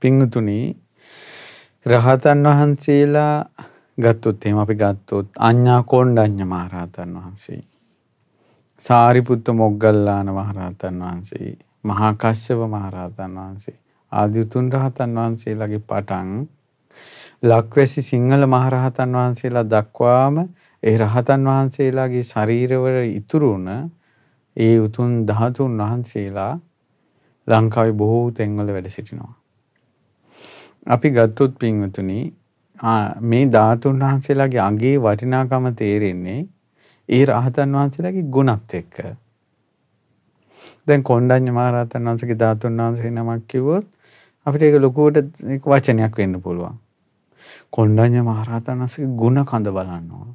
පින්වතුනි රහතන් වහන්සේලා ගත්තොත් එහෙම අපි ගත්තොත් අඤ්ඤා කොණ්ඩඤ්ඤ මහරහතන් වහන්සේ සාරිපුත්ත මොග්ගල්ලාන මහරහතන් වහන්සේ මහා කශ්‍යප මහරහතන් වහන්සේ ආදී උතුම් රහතන් වහන්සේලාගේ පටන් ලක්වැසි සිංහල මහරහතන් වහන්සේලා දක්වාම ඒ රහතන් වහන්සේලාගේ ශරීරවල ඉතුරු වුණ ඒ උතුම් ධාතුන් වහන්සේලා ලංකාවේ බොහෝ තැන්වල වැඩ සිටිනවා අපි ගත්තොත් පින්වතුනි මේ ධාතුන් වහන්සේලාගේ අගේ වටිනාකම තේරෙන්නේ ඒ රහතන් වහන්සේලාගේ ගුණත් එක්ක. දැන් කොණ්ඩඤ්ඤ මහරහතන් වහන්සේගේ ධාතුන් වහන්සේ නමක් කිව්වොත් අපිට ඒක ලොකුවට ඒක වචනයක් වෙන්න පුළුවන්. කොණ්ඩඤ්ඤ මහරහතන් වහන්සේගේ ගුණ කඳ බලනවා.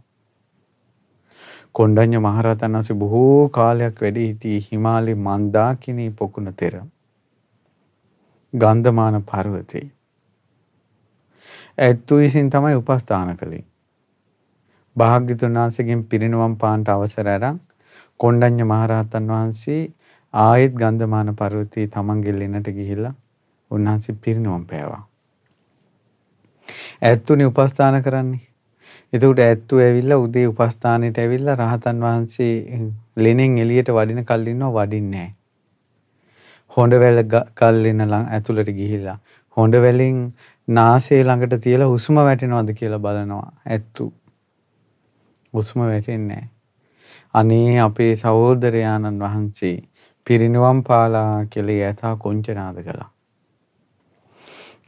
කොණ්ඩඤ්ඤ මහරහතන් වහන්සේ බොහෝ කාලයක් වැඩ සිටි හිමාලයේ මන්දාකිණී පොකුණ තෙර. ගන්ධමාන පර්වතේ ඇත්තු විසින් තමයි උපස්ථාන කළේ. භාග්‍යතුන් වහන්සේගෙන් පිරිනුවම් පාන්ට අවසර අරන් කොණ්ඩඤ්ඤ මහරහතන් වහන්සේ ආයෙත් ගන්ධමාන පර්වතයේ තමන්ගේ ලෙනට ගිහිල්ලා උන්වහන්සේ පිරිනුවම් පෑවා. ඇත්තුනේ උපස්ථාන කරන්නේ. එතකොට ඇත්තු ඇවිල්ලා උදේ උපස්ථානෙට ඇවිල්ලා රහතන් වහන්සේ ලෙනෙන් එළියට වඩින කල් ඉන්නවා වඩින්නේ නැහැ. හොඬ වැල ගල්ලෙන ඇතුළට ගිහිල්ලා හොඬ වැලෙන් නාසේ ළඟට තියලා හුස්ම වැටෙනවද කියලා බලනවා. ඇත්තු. හුස්ම වැටෙන්නේ අනේ අපේ සහෝදරයාණන් වහන්සේ පිරිනුවම් පාලා කියලා යථා කොංචනාද කළා.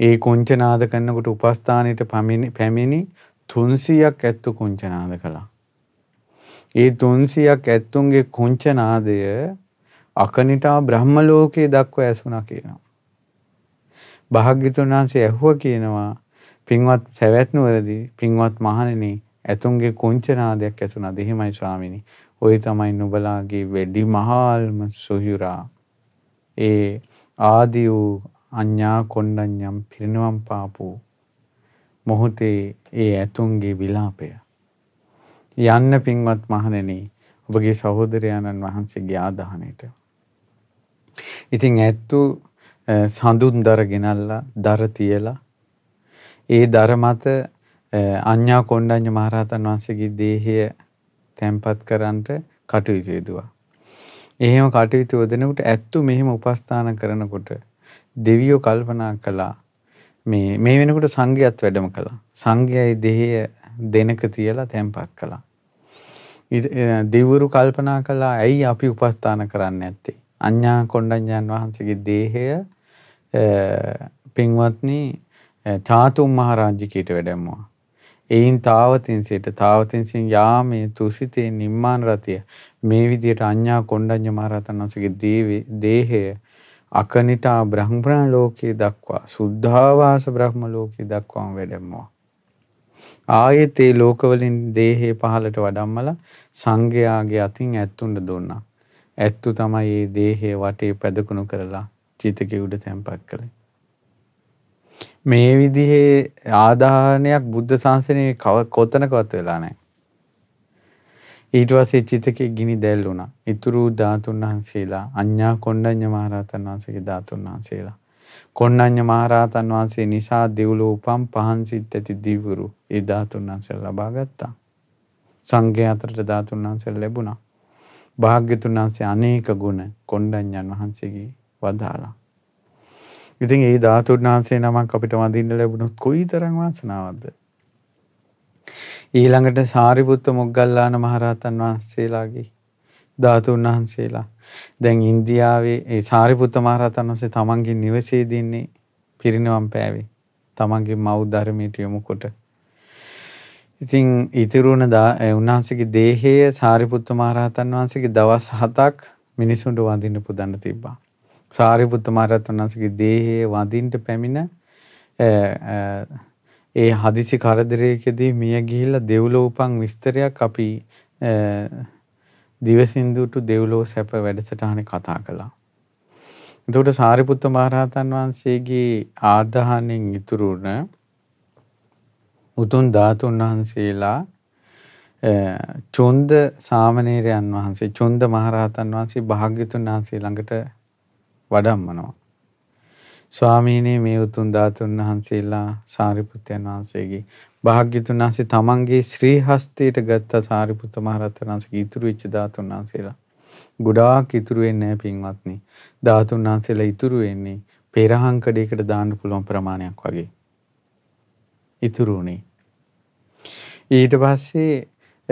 ඒ කොංචනාද කරනකොට උපස්ථානෙට පැමිණි 300ක් ඇත්තු කොංචනාද කළා. ඒ 300ක් ඇත්තුන්ගේ කොංචනාදය අකනිටා බ්‍රහ්ම ලෝකයේ දක්වා ඇසුණා කියනවා. භාග්‍යතුන් වහන්සේ ඇහුව කියනවා පින්වත් සැවැත් නුවරදී පින්වත් මහණෙනි ඇතුන්ගේ කුංචනාදයක් ඇසුණාද එහෙමයි ස්වාමිනි ওই තමයි නුබලාගේ වැඩි මහල්ම සොහිරා ඒ ආදී වූ අඤ්ඤා කොණ්ණඤ්ඤම් පිරිනවම් පාපු මොහොතේ ඒ ඇතුන්ගේ විලාපය යන්න පින්වත් මහණෙනි ඔබගේ සහෝදරයාණන් වහන්සේගේ ආදාහණයට ඉතින් ඇත්තු සඳුන් දර ගෙනල්ලා දර තියලා ඒ දර මත අඤ්ඤා කොණ්ඩඤ්ඤ මහරහතන් වහන්සේගේ දේහය තැන්පත් කරන්නට කටයුතු යෙදුවා. එහෙම කටයුතු යොදනකොට ඇත්තු මෙහෙම උපස්ථාන කරනකොට දෙවියෝ කල්පනා කළා මේ මේ වෙනකොට සංඝයාත් වැඩම කළා. සංඝයායි දෙහය දෙනක තියලා තැන්පත් කළා. දෙවිවරු කල්පනා කළා ඇයි අපි උපස්ථාන කරන්න ඇත්තේ? අඤ්ඤා කොණ්ඩඤ්ඤන් වහන්සේගේ දේහය පින්වත්නි චාතුම් මහරජ්ජිකයට වැඩැම්මවා. එයින් තාවතින්සයට තාවතින්සින් යාමේ තුසිතේ නිම්මාන රතිය මේ විදියට අඤ්ඤා කොණ්ඩඤ්ඤ මහරහතන් වහන්සේගේ දේහය අකනිටා බ්‍රහ්ම ලෝකයේ දක්වා සුද්ධාවාස බ්‍රහ්ම ලෝකයේ දක්වාම වැඩැම්මවා. ආයෙත් ඒ ලෝකවලින් දේහේ පහලට වඩම්මලා සංඝයාගේ අතින් ඇත්තුන්ට දුන්නා. ඇත්තු තමයි මේ දේහේ වටේ පැදකුණු කරලා චිතක උඩ තැන්පත් කළේ. මේ විදිහේ ආධානයක් බුද්ධ ශාසනයේ කව කොතනකවත් වෙලා නැහැ. ඊට පස්සේ චිතකේ ගිනි දැල් වුණා. ඊතුරු ධාතුන් වහන්සේලා අඤ්ඤා කොණ්ඩඤ්ඤ මහරහතන් වහන්සේගේ ධාතුන් වහන්සේලා. කොණ්ඩඤ්ඤ මහරහතන් වහන්සේ නිසා දෙව්ලොව උපම් පහන් සිත් ඇති දිවුරු ඒ ධාතුන් වහන්සේලා ලබා ගත්තා. සංඝයා අතරට ධාතුන් වහන්සේලා ලැබුණා. භාග්‍යතුන් වහන්සේ අනේක ගුණ කොණ්ඩඤ්ඤන් වහන්සේගේ වදාලා. ඉතින් ඒ ධාතුන් වහන්සේ නමක් අපිට වඳින්න ලැබුණොත් කොයිතරම් වාසනාවක්ද? ඊළඟට සාරිපුත්ත මොග්ගල්ලාන මහරහතන් වහන්සේලාගේ ධාතුන් වහන්සේලා දැන් ඉන්දියාවේ ඒ සාරිපුත්ත මහරහතන් වහන්සේ තමන්ගේ නිවසේදී ඉන්නේ පිරිනවම් පෑවේ. තමන්ගේ මව් ධර්මයට යොමු කොට. ඉතින් ඉතිරුණ උන්වහන්සේගේ දේහය සාරිපුත්ත මහරහතන් වහන්සේගේ දවස් 7ක් මිනිසුන්ට වඳින්න පුදන්න තිබ්බා. සාරිපුත්ත මහරහතන් වහන්සේගේ දේහයේ වඳින්ට පැමිණ ඒ හදිසි කරදරයකදී මිය ගිහිල්ලා දෙව්ලොව උපන් විස්තරයක් අපි දිවසින්දුට දෙව්ලොව සැප වැඩසටහන කතා කළා. එතකොට සාරිපුත්ත මහරහතන් වහන්සේගේ ආදාහණයෙන් ඉතුරු වුණ උතුම් ධාතුන් වහන්සේලා චොන්ද සාමණේරයන් වහන්සේ චොන්ද මහරහතන් වහන්සේ භාග්‍යතුන් වහන්සේ ළඟට වඩම්මනවා. ස්වාමීනී මේ උතුම් ධාතුන් වහන්සේලා සාරිපුත්යන් වහන්සේගේ භාග්‍යතුන් වහන්සේ තමන්ගේ ශ්‍රී හස්තයට ගත්ත සාරිපුත්ත මහ රහතන් වහන්සේගේ ඉතුරු වෙච්ච ධාතුන් වහන්සේලා ගොඩාක් ඉතුරු වෙන්නේ නැහැ පින්වත්නි. ධාතුන් වහන්සේලා ඉතුරු වෙන්නේ පෙරහන් කඩේකට දාන්න පුළුවන් ප්‍රමාණයක් වගේ. ඉතුරු උනේ. ඊට පස්සේ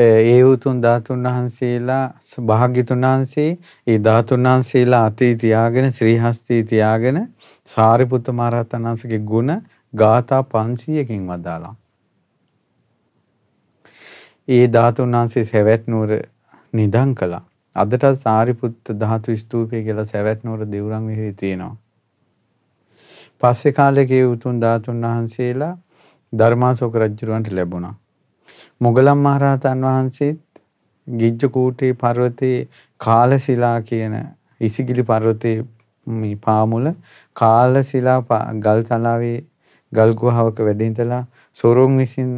ඒ උතුම් ධාතුන් වහන්සේලා භාග්‍යතුන් වහන්සේ ඒ ධාතුන් වහන්සේලා අතේ තියාගෙන ශ්‍රී හස්තේ තියාගෙන සාරිපුත්ත මහ රහතන් වහන්සේගේ ගුණ ගාථා 500කින් වදාලා. ඒ ධාතුන් වහන්සේ සැවැත් නුවර නිදන් කළා. අදට සාරිපුත්ත ධාතු ස්තූපය කියලා සැවැත් නුවර දෙවුරන් විහිදී තියෙනවා. පස්සේ කාලේකේ උතුම් ධාතුන් වහන්සේලා ධර්මාශෝක රජුරවන්ට ලැබුණා. මොගලන් මහරහතන් වහන්සේත් ගිජ්ජ කූටේ පර්වතයේ කාලශිලා කියන ඉසිගිලි පර්වතයේ මේ පාමුල කාලශිලා ගල් තලාවේ ගල් ගුහාවක වැඩ ඉඳලා සොරුන් විසින්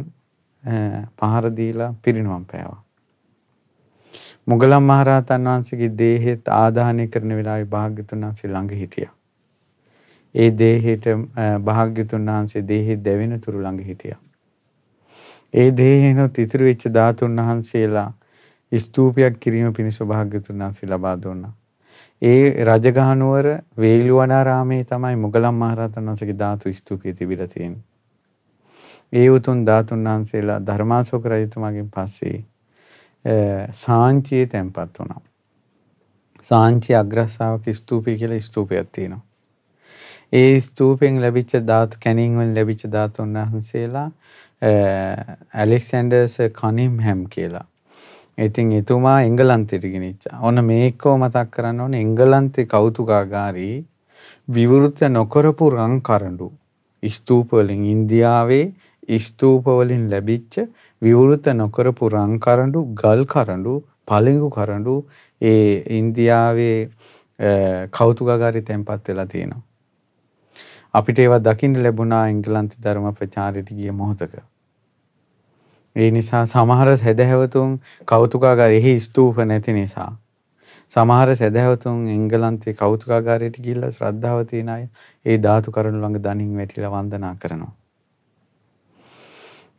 පහර දීලා පිරිනුවම් පෑවා. මොගලන් මහරහතන් වහන්සේගේ දේහෙත් ආදාහනය කරන වෙලාවේ භාග්‍යතුන් වහන්සේ ළඟ හිටියා. ඒ දේහෙට භාග්‍යතුන් වහන්සේ දේහෙ දැවෙන තුරු ළඟ හිටියා. ඒ දේහෙනුත් ඉතුරු වෙච්ච ධාතුන් වහන්සේලා ස්තූපයක් කිරීම පිණිස භාග්‍යතුන් වහන්සේ ලබා දුන්නා. ඒ රජගහ නුවර වේළුවනාරාමේ තමයි මුගලන් මහරහතන් වහන්සේගේ ධාතු ස්තූපය තිබිලා තියෙන්නේ. ඒ උතුම් ධාතුන් වහන්සේලා ධර්මාශෝක රජතුමාගෙන් පස්සේ සාංචියේ තැන්පත් වුණා. සාංචි අග්‍රස්සාවක ස්තූපය කියලා ස්තූපයක් තියෙනවා. ඒ ස්තූපෙන් ලැබිච්ච ධාතු කැණින් වලින් ලැබිච්ච ධාතුන් වහන්සේලා ඇලෙක්සැන්ඩර්ස් කනිම්හැම් කියලා. ඉතින් එතුමා එංගලන්තයට ගෙනිච්චා. ඔන්න මේකව මතක් කරන්න ඕනේ එංගලන්තේ කෞතුකාගාරී විවෘත නොකරපු රං කරඬු ස්තූප වලින් ඉන්දියාවේ ස්තූප වලින් ලැබිච්ච විවෘත නොකරපු රං කරඬු, ගල් කරඬු, පළඟු කරඬු ඒ ඉන්දියාවේ කෞතුකාගාරී තැන්පත් වෙලා තියෙනවා. අපිට ඒවා දකින්න ලැබුණා එංගලන්ත ධර්ම ප්‍රචාරයට ගිය මොහොතක. ඒ නිසා සමහර සැදැහැවතුන් කෞතුකාගාරයේ එහි ස්තූප නැති නිසා සමහර සැදැහැවතුන් එංගලන්තේ කෞතුකාගාරයට ගිහිල්ලා ශ්‍රද්ධාව තියන අය ඒ ධාතු කරුණු ළඟ දණින් වැටිලා වන්දනා කරනවා.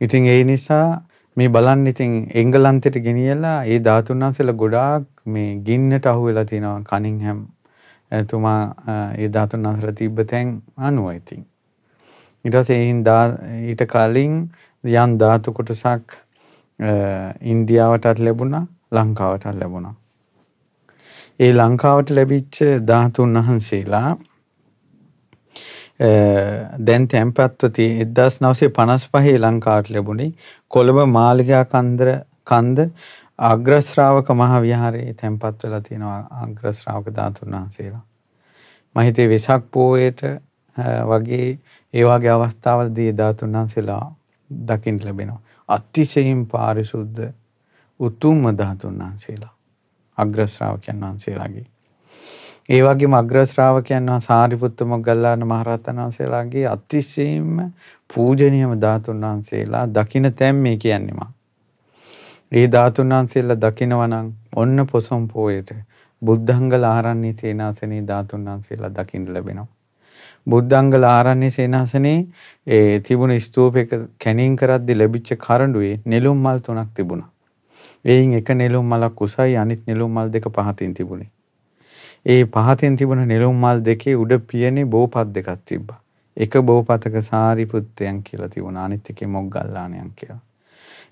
ඉතින් ඒ නිසා මේ බලන්න ඉතින් එංගලන්තයට ගෙනියලා ඒ ධාතුන් වහන්සේලා ගොඩාක් මේ ගින්නට අහු වෙලා තිනවා කනින් හැම එතුමා ඒ ධාතුන් අතර තිබ්බ තැන් අනුව ඉතින්. ඊට පස්සේ එයින් ඊට කලින් යම් ධාතු කොටසක් ඉන්දියාවටත් ලැබුණා ලංකාවටත් ලැබුණා. ඒ ලංකාවට ලැබිච්ච ධාතුන් වහන්සේලා දැන් තැන්පත්වති එදස් නවසේ පනස් පහේ ලංකාවට ලැබුණේ කොළඹ මාලිකා කන්දර කන්ද අග්‍ර ශ්‍රාවක මහ විහාරයේ තැන්පත් වෙලා තියෙනවා අග්‍ර ශ්‍රාවක ධාතුන් වහන්සේලා. මම හිතේ වෙසක් පෝයට වගේ ඒ වගේ අවස්ථාවලදී ධාතුන් වහන්සේලා දකින්න ලැබෙනවා. අතිශයින් පාරිශුද්ධ උතුම්ම ධාතුන් වහන්සේලා අග්‍ර ශ්‍රාවකයන් වහන්සේලාගේ. ඒ වගේම අග්‍ර ශ්‍රාවකයන් වහන්සේ සාරිපුත්ත මොග්ගල්ලාන මහරහතන් වහන්සේලාගේ අතිශයින්ම පූජනීයම ධාතුන් වහන්සේලා දකින්න තැන් මේ කියන්නේ මා. ඒ ධාතුන් වහන්සේලා දකිනවනම් ඔන්න පොසොන් පෝයට බුද්ධංගල ආරණ්‍ය සේනාසනේ ධාතුන් වහන්සේලා දකින්න ලැබෙනවා. බුද්ධංගල ආරණ්‍ය සේනාසනේ ඒ තිබුණ ස්තූපයක කැණින් කරද්දී ලැබිච්ච කරඬුවේ නෙළුම් මල් තුනක් තිබුණා. එයින් එක නෙළුම් මලක් උසයි අනිත් නෙළුම් මල් දෙක පහතින් තිබුණේ. ඒ පහතින් තිබුණ නෙළුම් මල් දෙකේ උඩ පියනේ බෝපත් දෙකක් තිබ්බා. එක බෝපතක සාරිපුත්තයන් කියලා තිබුණා. අනිත් එකේ මොග්ගල්ලාණයන් කියලා.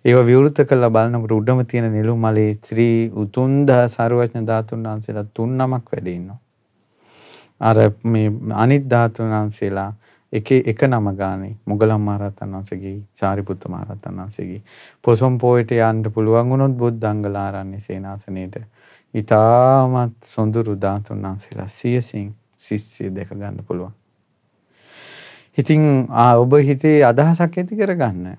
ඒව විවෘත කරලා බලනකොට උඩම තියෙන නිලු මලේ ශ්‍රී උතුම්දා සර්වඥ ධාතුන් වහන්සේලා තුන් නමක් වැඩ ඉන්නවා. අර මේ අනිත් ධාතුන් වහන්සේලා එක එක නම ගානේ මුගලම් මහරහතන් වහන්සේගේ සාරිපුත්ත මහරහතන් වහන්සේගේ පොසොන් පොයට යන්න පුළුවන් වුණොත් බුද්ධංගලාරන්නේ සේනාසනෙට ඊටමත් සොඳුරු ධාතුන් වහන්සේලා සියසින් සිස්සිය දෙක ගන්න පුළුවන්. ඉතින් ඔබ හිතේ අදහසක් ඇති කරගන්න.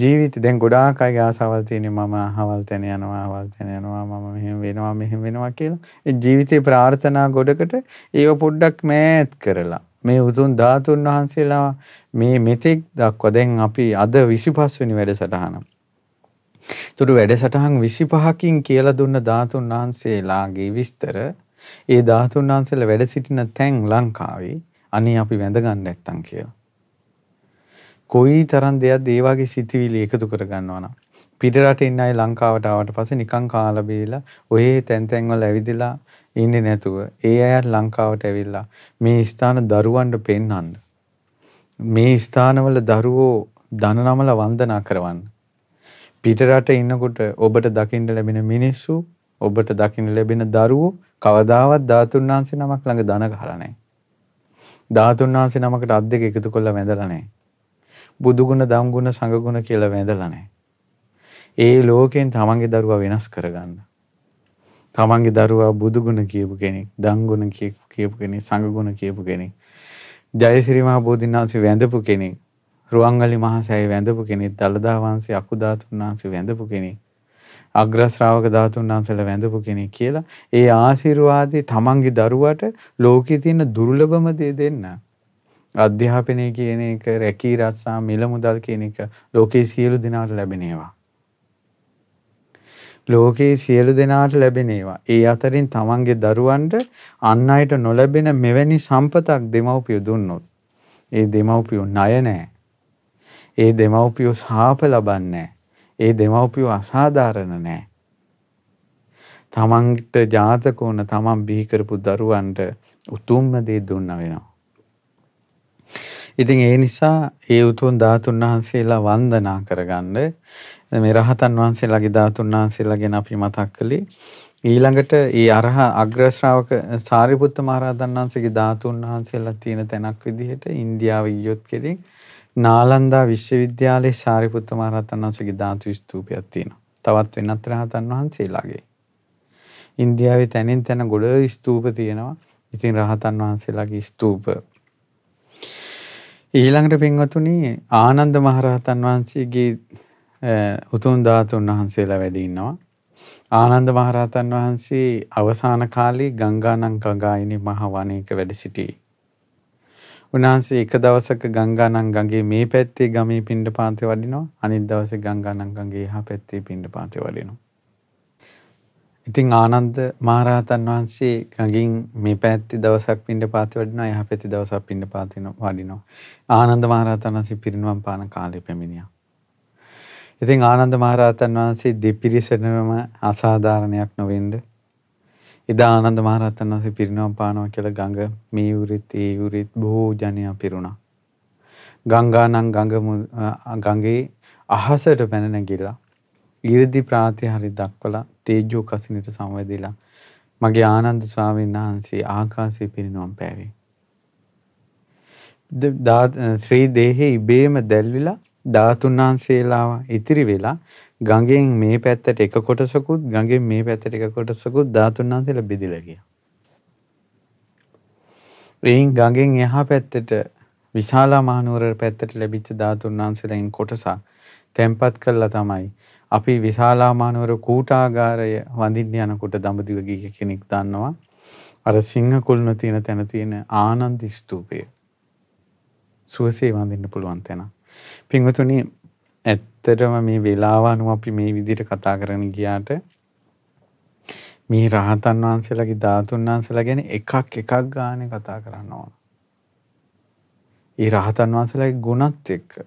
ජීවිත දැන් ගොඩාක් අයගේ ආසාවල් තියෙනවා මම හවල් තැන යනවා හවල් තැන යනවා මම මෙහෙම වෙනවා මෙහෙම වෙනවා කියලා. ඒ ජීවිතේ ප්‍රාර්ථනා ගොඩකට ඒව පොඩ්ඩක් මෑත් කරලා මේ උතුම් ධාතුන් වහන්සේලා මේ මෙතෙක් දක්වා දැන් අපි අද 25 වෙනි වැඩසටහන. තුරු වැඩසටහන් 25කින් කියලා දුන්න ධාතුන් වහන්සේලාගේ විස්තර ඒ ධාතුන් වහන්සේලා වැඩ සිටින තැන් ලංකාවේ අනේ අපි වැඳ ගන්න නැත්තම් කියලා. කොයි තරම් දෙයක් දේවාගේ සිතිවිලි එකතු කරගන්නවා නම් පිටරට ඉන්න අය ලංකාවට ආවට පස්සේ නිකන් කාලා බීලා ඔය තැන් තැන් වල ඇවිදලා ඉන්නේ නැතුව ඒ අය ලංකාවට ඇවිල්ලා මේ ස්ථාන දරුවන්ට පෙන්වන්න මේ ස්ථානවල දරුවෝ දන නමල වන්දනා කරවන්න පිටරට ඉන්නකොට ඔබට දකින්න ලැබෙන මිනිස්සු ඔබට දකින්න ලැබෙන දරුවෝ කවදාවත් ධාතුන් වහන්සේ නමක් ළඟ දන ගහලා නැහැ ධාතුන් වහන්සේ නමකට අත් දෙක එකතු කරලා වැඳලා නැහැ බුදුගුණ දම්ගුණ සඟගුණ කියලා වැඳලා නැහැ. ඒ ලෝකෙන් තමන්ගේ දරුවා වෙනස් කරගන්න. තමන්ගේ දරුවා බුදුගුණ කියපු කෙනෙක්, දම්ගුණ කියපු කෙනෙක්, සඟගුණ කියපු කෙනෙක්, ජයසිරි මහ බෝධින් වහන්සේ වැඳපු කෙනෙක්, රුවන්වැලි මහ සෑය වැඳපු කෙනෙක්, දලදා වහන්සේ අකුධාතුන් වහන්සේ වැඳපු කෙනෙක්, අග්‍ර ශ්‍රාවක ධාතුන් වහන්සේලා වැඳපු කෙනෙක් කියලා ඒ ආශිර්වාදේ තමන්ගේ දරුවට ලෝකයේ තියෙන දුර්ලභම දේ දෙන්න. අධ්‍යාපනය කියන එක රැකී රස්සා මිල මුදල් කියන එක ලෝකයේ සියලු දෙනාට ලැබෙනේවා. ලෝකයේ සියලු දෙනාට ලැබෙනේවා. ඒ අතරින් තමන්ගේ දරුවන්ට අන් අයට නොලැබෙන මෙවැනි සම්පතක් දෙමව්පිය දුන්නොත් ඒ දෙමව්පියෝ ණය නැහැ. ඒ දෙමව්පියෝ සාප ලබන්නේ ඒ දෙමව්පියෝ අසාධාරණ නැහැ. තමන්ට ජාතක වුණ තමන් බිහි කරපු දරුවන්ට උතුම්ම දේ දුන්න වෙනවා. ඉතින් ඒ නිසා ඒ උතුම් ධාතුන් වහන්සේලා වන්දනා කරගන්න මේ රහතන් වහන්සේලාගේ ධාතුන් වහන්සේලා ගැන අපි මතක් කළේ ඊළඟට ඒ අරහ අග්‍ර ශ්‍රාවක සාරිපුත්ත මහරහතන් වහන්සේගේ ධාතුන් වහන්සේලා තියෙන තැනක් විදිහට ඉන්දියාවේ ගියොත් කෙනෙක් නාලන්දා විශ්වවිද්‍යාලයේ සාරිපුත්ත මහරහතන් වහන්සේගේ ධාතු ස්තූපයක් තියෙනවා. තවත් වෙනත් රහතන් වහන්සේලාගේ. ඉන්දියාවේ තැනින් තැන ගොඩ ස්තූප තියෙනවා. ඉතින් රහතන් වහන්සේලාගේ ස්තූප ඊළඟට පින්වතුනි ආනන්ද මහරහතන් වහන්සේගේ උතුම් ධාතුන් වහන්සේලා වැඩි ඉන්නවා. ආනන්ද මහරහතන් වහන්සේ අවසාන කාලේ ගංගානම් ගඟායිනි මහ වනයේක වැඩ සිටී. උන්වහන්සේ එක දවසක ගංගානම් ගඟේ මේ පැත්තේ ගමේ පිණ්ඩපාතේ වඩිනවා අනිත් දවසේ ගංගානම් ගඟේ එහා පැත්තේ පිණ්ඩපාතේ වඩිනවා ඉතින් ආනන්ද මහරහතන් වහන්සේ ගඟින් මේ පැත්තේ දවසක් පින්න පාති වඩිනවා යහපැති දවසක් පින්න පාතින වඩිනවා. ආනන්ද මහරහතන් වහන්සේ පිරිනුවම් පාන කාලේ පැමිණියා. ඉතින් ආනන්ද මහරහතන් වහන්සේ දෙපිරිසනම අසාධාරණයක් නොවෙන්නේ එදා ආනන්ද මහරහතන් වහන්සේ පිරිනවම් පානවා කියලා ගඟ මේ උරිත් ඒ උරිත් බොහෝ ජනයා පිරුණා. ගංගානම් ගඟ ගඟේ අහසට පැන නැගිලා 이르දි ප්‍රාතිහාරි දක්වලා තේජෝ කසිනට සංවැදිලා මගේ ආනන්ද ස්වාමීන් වහන්සේ ආකාශයේ පිරිනොම් පෑවේ. ශ්‍රී දේහේ ඉබේම දැල්විලා ධාතුන් වහන්සේලා ඉතිරි වෙලා ගඟෙන් මේ පැත්තට එක කොටසකුත් ගඟෙන් මේ පැත්තට එක කොටසකුත් ධාතුන් වහන්සේලා බෙදිලා ගියා. එයින් ගඟෙන් එහා පැත්තට විශාලා මහනුවර පැත්තට ලැබිච්ච ධාතුන් වහන්සේලාගෙන් කොටසක් තැම්පත් කළා තමයි අපි විශාලාමානවර කූටාගාරය වඳින්න යනකොට දඹදිව ගිය කෙනෙක් දන්නවා. අර සිංහ කුළුණ තියෙන තැන තියෙන ආනන්ද ස්තූපය. සුවසේ වඳින්න පුළුවන් තැන. පින්වතුනි ඇත්තටම මේ වේලාව අනුව අපි මේ විදිහට කතා කරන්න ගියාට මේ රහතන් වහන්සේලාගේ ධාතුන් වහන්සේලා ගැන එකක් එකක් ගානේ කතා කරන්න ඕන. ඒ රහතන් වහන්සේලාගේ ගුණත් එක්ක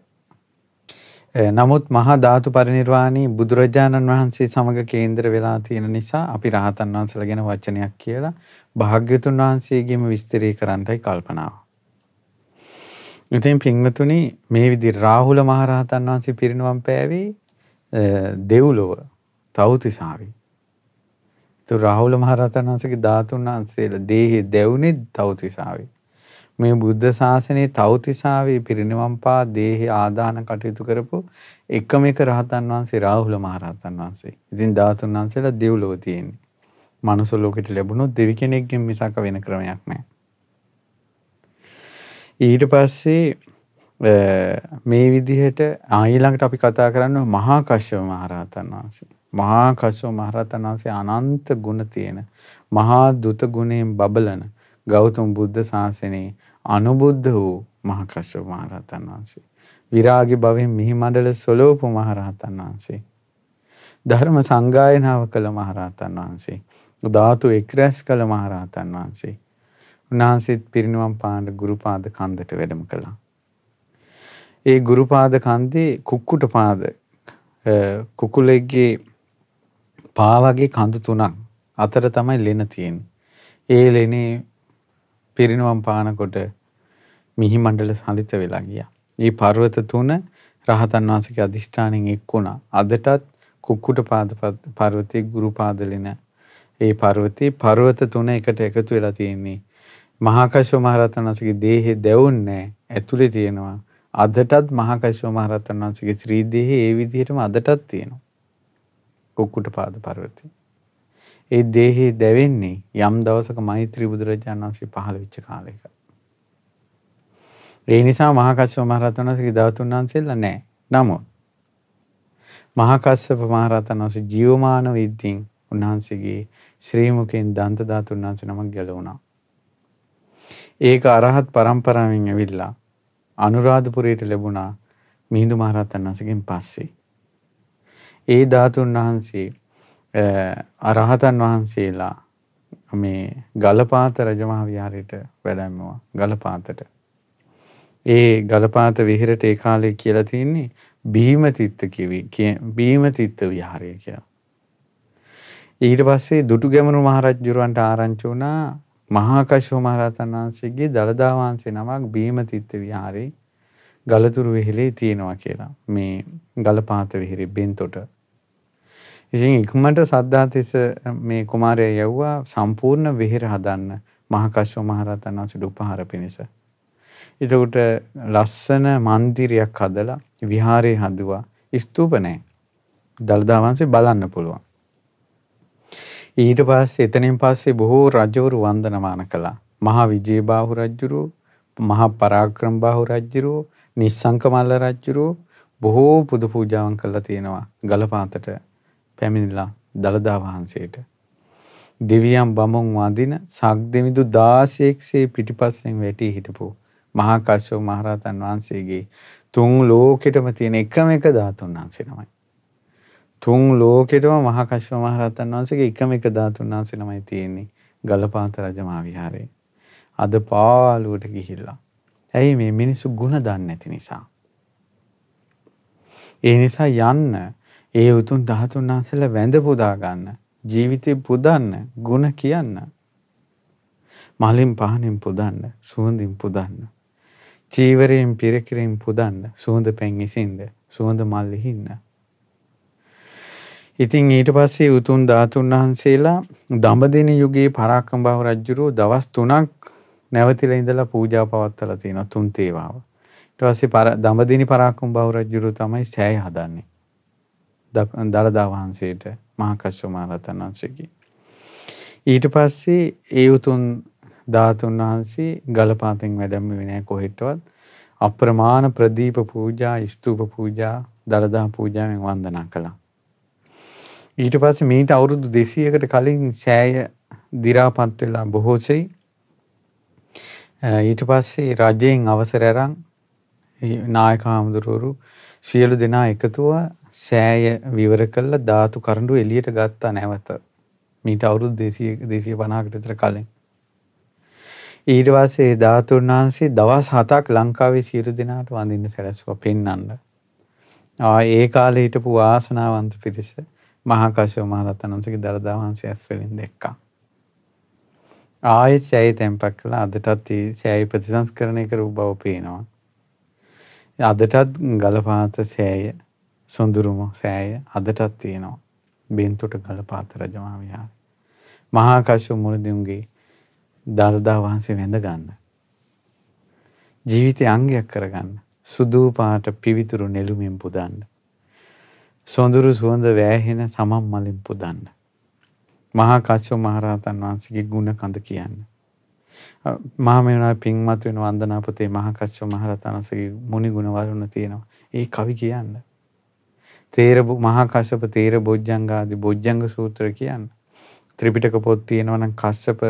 නමුත් මහා ධාතු පරිනිර්වාණී බුදුරජාණන් වහන්සේ සමග කේන්ද්‍ර වෙලා තියෙන නිසා අපි රහතන් වහන්සේලා ගැන වචනයක් කියලා භාග්‍යතුන් වහන්සේගෙම විස්තරය කරන්නයි කල්පනාව. ඉතින් පින්වතුනි මේ විදිහට රාහුල මහරහතන් වහන්සේ පිරිනවම් පෑවේ දෙව්ලොව තවුතිසාවේ. තු රාහුල මහරහතන් වහන්සේගේ ධාතුන් වහන්සේලා දේහේ දැවුනේ තවුතිසාවේ. මේ බුද්ධ ශාසනයේ තෞතිසාවේ පිරිනිවන් පා දේහය ආදාන කටයුතු කරපු එකම එක රහතන් වහන්සේ රාහුල මහරහතන් වහන්සේ. ඉතින් ධාතුන් වහන්සේලා දෙව්ලොව තියෙන්නේ. මනුස්ස ලෝකෙට ලැබුණොත් දෙවි කෙනෙක්ගෙන් මිසක වෙන ක්‍රමයක් නැහැ. ඊට පස්සේ මේ විදිහට ඊළඟට අපි කතා කරන්නේ මහා කශ්‍යප මහරහතන් වහන්සේ. මහා කශ්‍යප මහරහතන් වහන්සේ අනන්ත ගුණ තියෙන මහා දුත ගුණයෙන් බබලන ගෞතම බුද්ධ ශාසනයේ අනුබුද්ධ වූ මහා කස්සප මහ රහතන් වහන්සේ. විරාගී භවෙන් මිහි මඩල සොලෝපු මහ රහතන් වහන්සේ. ධර්ම සංගායනාව කළ මහ රහතන් වහන්සේ. ධාතු එක්රැස් කළ මහ රහතන් වහන්සේ. උන්වහන්සේත් පිරිනිවන් පාන ගුරුපාද කන්දට වැඩම කළා. ඒ ගුරුපාද කන්දේ කුක්කුට පාද කුකුලෙක්ගේ පා වගේ කඳු තුනක් අතර තමයි ලෙන තියෙන්නේ. ඒ ලෙනේ පිරිනුවම් පානකොට මිහි මණ්ඩල සඳිත වෙලා ගියා. ඒ පර්වත තුන රහතන් වහන්සේගේ අදිෂ්ඨානෙන් එක් වුණා. අදටත් කුක්කුට පාද පර්වතයේ ගුරු පාදලින ඒ පර්වතේ පර්වත තුන එකට එකතු වෙලා තියෙන්නේ. මහාකශ්‍යප මහරහතන් වහන්සේගේ දේහේ දැවුන්නේ ඇතුලේ තියෙනවා. අදටත් මහාකශ්‍යප මහරහතන් වහන්සේගේ ශ්‍රී දේහේ ඒ විදිහටම අදටත් තියෙනවා. කුක්කුට පාද පර්වතේ. ඒ දේහේ දැවෙන්නේ යම් දවසක මෛත්‍රී බුදුරජාණන් වහන්සේ පහළ වෙච්ච කාලයක. ඒ නිසා මහා කස්සප මහ රහතන් වහන්සේගේ ධාතුන් වහන්සේලා නැහැ. නමුත් මහා කස්සප මහ රහතන් වහන්සේ ජීවමාන විද්දින් උන්වහන්සේගේ ශ්‍රී මුකෙන් දන්ත ධාතුන් වහන්සේ නමක් ගැලවුණා. ඒක අරහත් පරම්පරාවෙන් ඇවිල්ලා අනුරාධපුරයට ලැබුණා මිහිඳු මහ රහතන් වහන්සේගෙන් පස්සේ. ඒ ධාතුන් වහන්සේ අරහතන් වහන්සේලා මේ ගලපාත රජමහා විහාරයට වැඩමවා ගලපාතට ඒ ගලපාත විහෙරට ඒ කාලේ කියලා තියෙන්නේ බීමතිත්ත කිවි බීමතිත්ත විහාරය කියලා. ඊට පස්සේ දුටුගැමුණු මහරජුරවන්ට ආරංචි වුණා මහා කශ්‍යප මහරහතන් වහන්සේගේ දලදා වහන්සේ නමක් බීමතිත්ත විහාරේ ගලතුරු විහිලේ තියෙනවා කියලා. මේ ගලපාත විහිරේ බෙන්තොට. ඉතින් ඉක්මනට සද්ධාතිස මේ කුමාරයා යවුවා සම්පූර්ණ විහිර හදන්න මහා කශ්‍යප මහරහතන් වහන්සේට උපහාර පිණිස. එතකොට ලස්සන මන්දිරයක් හදලා විහාරේ හදුවා. ස්තූප නැහැ. දලදා වංශේ බලන්න පුළුවන්. ඊට පස්සේ එතනින් පස්සේ බොහෝ රජවරු වන්දනමාන කළා. මහා විජේබාහු රජුරෝ, මහා පරාක්‍රමබාහු රජුරෝ, නිස්සංකමල්ල රජුරෝ බොහෝ පුදු පූජාවන් කළා තියෙනවා. ගලපාතට පැමිණිලා දලදා වහන්සේට. දෙවියන් බමුන් වඳින සක් දෙමිදු 16ක්සේ පිටිපස්සෙන් වැටි හිටපු මහා කස්සප මහරහතන් වහන්සේගේ තුන් ලෝකෙටම තියෙන එකම එක ධාතුන් වහන්සේ තමයි. තුන් ලෝකෙටම මහා කස්සප මහරහතන් වහන්සේගේ එකම එක ධාතුන් වහන්සේ තමයි තියෙන්නේ ගලපාත රජමහා විහාරේ. අද පාළුවට ගිහිල්ලා. ඇයි මේ මිනිස්සු ಗುಣ දන්නේ නැති නිසා. ඒ නිසා යන්න ඒ උතුම් ධාතුන් වහන්සේලා වැඳ පුදා ගන්න ජීවිතේ පුදන්න ಗುಣ කියන්න මලින් පහනින් පුදන්න සුවඳින් පුදන්න චීවරයෙන් පිරකිරින් පුදන්න සුහඳ පැන් ඉසින්ද සුහඳ මල් ඉහින්න. ඉතින් ඊට පස්සේ උතුම් ධාතුන් වහන්සේලා දඹදෙන යුගයේ පරාක්‍රමබාහු රජුරෝ දවස් 3ක් නැවතිලා ඉඳලා පූජා පවත්වලා තියෙනවා තුන් තේවාව. ඊට පස්සේ දඹදිනි පරාක්‍රමබාහු රජුරෝ තමයි සෑය හදන්නේ. දලදා වහන්සේට මහා කස්සප මහ රහතන් වහන්සේගේ. ඊට පස්සේ ඒ උතුම් ධාතුන් වහන්සේ ගලපාතෙන් වැඩමුවේ නැහැ කොහෙටවත්. අප්‍රමාණ ප්‍රදීප පූජා, ස්තූප පූජා, දලදා පූජාවෙන් වන්දනා කළා. ඊට පස්සේ මීට අවුරුදු 200කට කලින් සෑය දි รา පත් වෙලා බොහෝසෙයි ඊට පස්සේ රජයෙන් අවසර අරන් නායක හාමුදුරුවරු සියලු දෙනා එකතුව සෑය විවර කළා ධාතු කරඬු එළියට ගත්තා නැවත මීට අවුරුදු 200 250කට විතර කලින් ඊට පස්සේ ධාතුන් වහන්සේ දවස් 7ක් ලංකාවේ සියලු දෙනාට වඳින්න සැලැස්සුවා පෙන්වන්න. ආ ඒ කාලේ හිටපු ආසනාවන්ත පිරිස මහා කාශ්‍යප මහ රහතන් වහන්සේගේ දරදා වහන්සේ ඇස් වලින් දැක්කා. ආයෙත් සෑය තැන්පත් කළා අදටත් ඒ සෑය ප්‍රතිසංස්කරණය කරපු බව පේනවා. අදටත් ගලපාත සෑය සොඳුරුම සෑය අදටත් තියෙනවා. බෙන්තුට ගලපාත රජමා විහාරය. මහා කාශ්‍යප මුනිදුන්ගේ දළදා වහන්සේ වැඳ ගන්න. ජීවිතේ අංගයක් කරගන්න. සුදු පාට පිවිතුරු නෙළුමින් පුදන්න. සොඳුරු සුවඳ වෑහෙන සමම් මලින් පුදන්න. මහා කස්සප මහරහතන් වහන්සේගේ ගුණ කඳ කියන්න. මහා මේනා පින්මත් වෙන වන්දනාපතේ මහා කස්සප මහරහතන් වහන්සේගේ මුනි ගුණ වර්ණ තියෙනවා. ඒ කවි කියන්න. තේර මහා කස්සප තේර බොජ්ජංග ආදී බොජ්ජංග සූත්‍ර කියන්න. ත්‍රිපිටක පොත් තියෙනවා නම් කස්සප